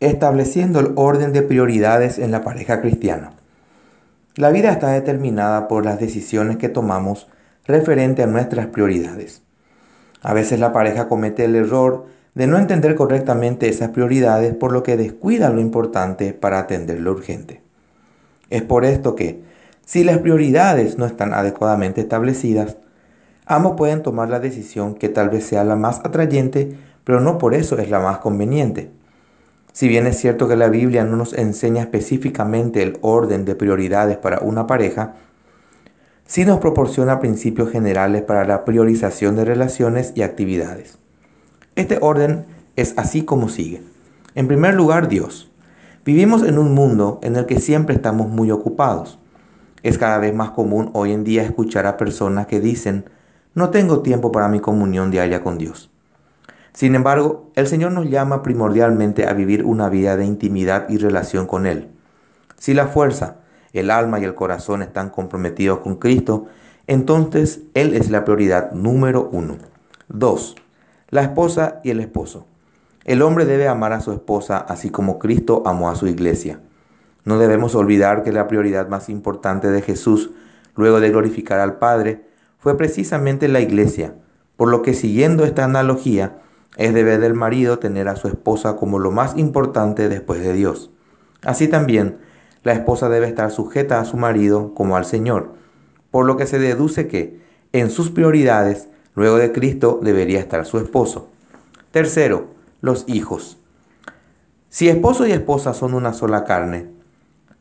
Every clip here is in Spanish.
estableciendo el orden de prioridades en la pareja cristiana. La vida está determinada por las decisiones que tomamos referente a nuestras prioridades. A veces la pareja comete el error de no entender correctamente esas prioridades por lo que descuida lo importante para atender lo urgente. Es por esto que, si las prioridades no están adecuadamente establecidas, ambos pueden tomar la decisión que tal vez sea la más atrayente, pero no por eso es la más conveniente. Si bien es cierto que la Biblia no nos enseña específicamente el orden de prioridades para una pareja, sí nos proporciona principios generales para la priorización de relaciones y actividades. Este orden es así como sigue. En primer lugar, Dios. Vivimos en un mundo en el que siempre estamos muy ocupados. Es cada vez más común hoy en día escuchar a personas que dicen, no tengo tiempo para mi comunión diaria con Dios. Sin embargo, el Señor nos llama primordialmente a vivir una vida de intimidad y relación con Él. Si la fuerza, el alma y el corazón están comprometidos con Cristo, entonces Él es la prioridad número uno. 2. La esposa y el esposo. El hombre debe amar a su esposa así como Cristo amó a su iglesia. No debemos olvidar que la prioridad más importante de Jesús, luego de glorificar al Padre, fue precisamente la iglesia, por lo que siguiendo esta analogía, es deber del marido tener a su esposa como lo más importante después de Dios. Así también, la esposa debe estar sujeta a su marido como al Señor, por lo que se deduce que, en sus prioridades, luego de Cristo debería estar su esposo. Tercero, los hijos. Si esposo y esposa son una sola carne,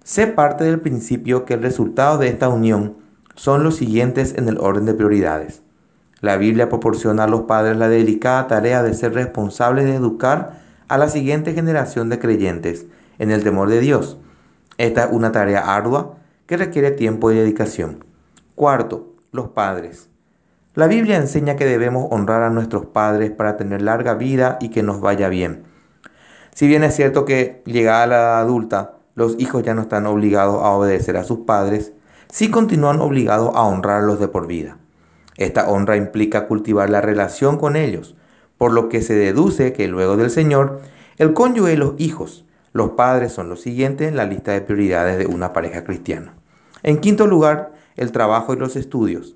sé parte del principio que el resultado de esta unión son los siguientes en el orden de prioridades. La Biblia proporciona a los padres la delicada tarea de ser responsables de educar a la siguiente generación de creyentes en el temor de Dios. Esta es una tarea ardua que requiere tiempo y dedicación. Cuarto, los padres. La Biblia enseña que debemos honrar a nuestros padres para tener larga vida y que nos vaya bien. Si bien es cierto que llegada a la edad adulta, los hijos ya no están obligados a obedecer a sus padres, sí continúan obligados a honrarlos de por vida. Esta honra implica cultivar la relación con ellos, por lo que se deduce que luego del Señor, el cónyuge y los hijos, los padres son los siguientes en la lista de prioridades de una pareja cristiana. En quinto lugar, el trabajo y los estudios.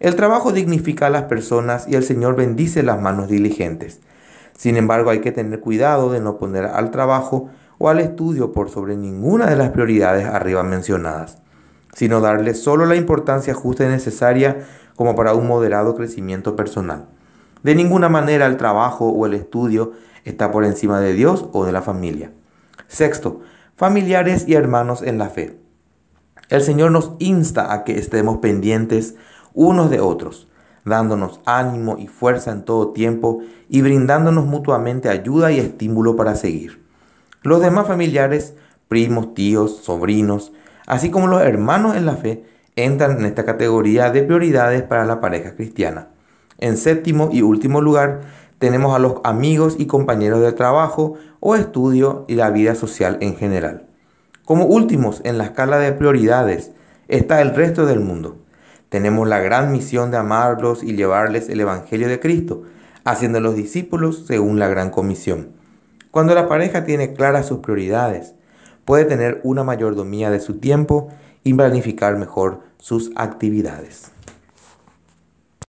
El trabajo dignifica a las personas y el Señor bendice las manos diligentes. Sin embargo, hay que tener cuidado de no poner al trabajo o al estudio por sobre ninguna de las prioridades arriba mencionadas sino darle solo la importancia justa y necesaria como para un moderado crecimiento personal. De ninguna manera el trabajo o el estudio está por encima de Dios o de la familia. Sexto, familiares y hermanos en la fe. El Señor nos insta a que estemos pendientes unos de otros, dándonos ánimo y fuerza en todo tiempo y brindándonos mutuamente ayuda y estímulo para seguir. Los demás familiares, primos, tíos, sobrinos, así como los hermanos en la fe, entran en esta categoría de prioridades para la pareja cristiana. En séptimo y último lugar, tenemos a los amigos y compañeros de trabajo o estudio y la vida social en general. Como últimos en la escala de prioridades está el resto del mundo. Tenemos la gran misión de amarlos y llevarles el Evangelio de Cristo, haciendo los discípulos según la gran comisión. Cuando la pareja tiene claras sus prioridades, puede tener una mayordomía de su tiempo y planificar mejor sus actividades.